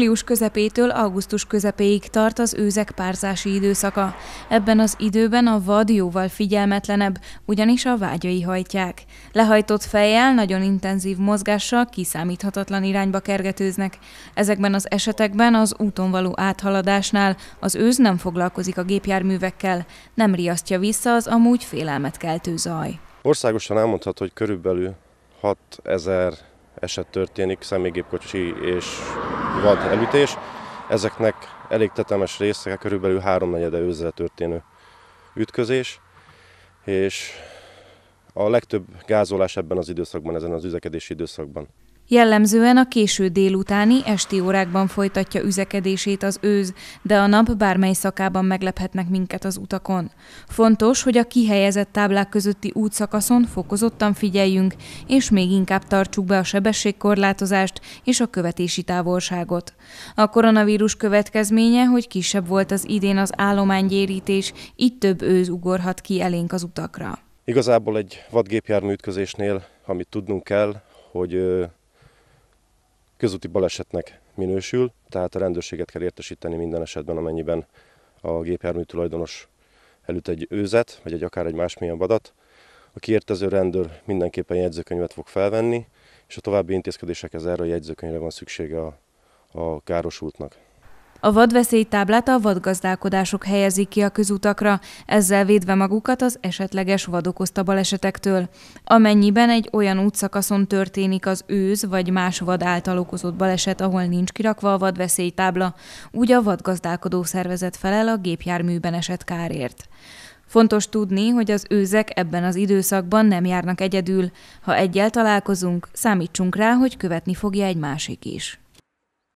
Július közepétől augusztus közepéig tart az őzek párzási időszaka. Ebben az időben a vad jóval figyelmetlenebb, ugyanis a vágyai hajtják. Lehajtott fejjel, nagyon intenzív mozgással kiszámíthatatlan irányba kergetőznek. Ezekben az esetekben az úton való áthaladásnál az őz nem foglalkozik a gépjárművekkel, nem riasztja vissza az amúgy félelmet keltő zaj. Országosan elmondható, hogy körülbelül 6000 eset történik személygépkocsi és vad elütés. Ezeknek elég tetemes része, körülbelül háromnegyede őzzel történő ütközés, és a legtöbb gázolás ebben az időszakban, ezen az üzekedési időszakban. Jellemzően a késő délutáni, esti órákban folytatja üzekedését az őz, de a nap bármely szakában meglephetnek minket az utakon. Fontos, hogy a kihelyezett táblák közötti útszakaszon fokozottan figyeljünk, és még inkább tartsuk be a sebességkorlátozást és a követési távolságot. A koronavírus következménye, hogy kisebb volt az idén az állománygyérítés, így több őz ugorhat ki elénk az utakra. Igazából egy vadgépjármű ütközésnél, amit tudnunk kell, hogy közúti balesetnek minősül, tehát a rendőrséget kell értesíteni minden esetben, amennyiben a gépjármű tulajdonos előtt egy őzet, vagy egy akár egy másmilyen vadat. A kiértező rendőr mindenképpen jegyzőkönyvet fog felvenni, és a további intézkedésekhez erre a jegyzőkönyvre van szüksége a, a károsultnak. A vadveszélytáblát a vadgazdálkodások helyezik ki a közutakra, ezzel védve magukat az esetleges vadokozta balesetektől. Amennyiben egy olyan útszakaszon történik az őz vagy más vad által okozott baleset, ahol nincs kirakva a vadveszélytábla, úgy a vadgazdálkodó szervezet felel a gépjárműben esett kárért. Fontos tudni, hogy az őzek ebben az időszakban nem járnak egyedül. Ha egyel találkozunk, számítsunk rá, hogy követni fogja egy másik is.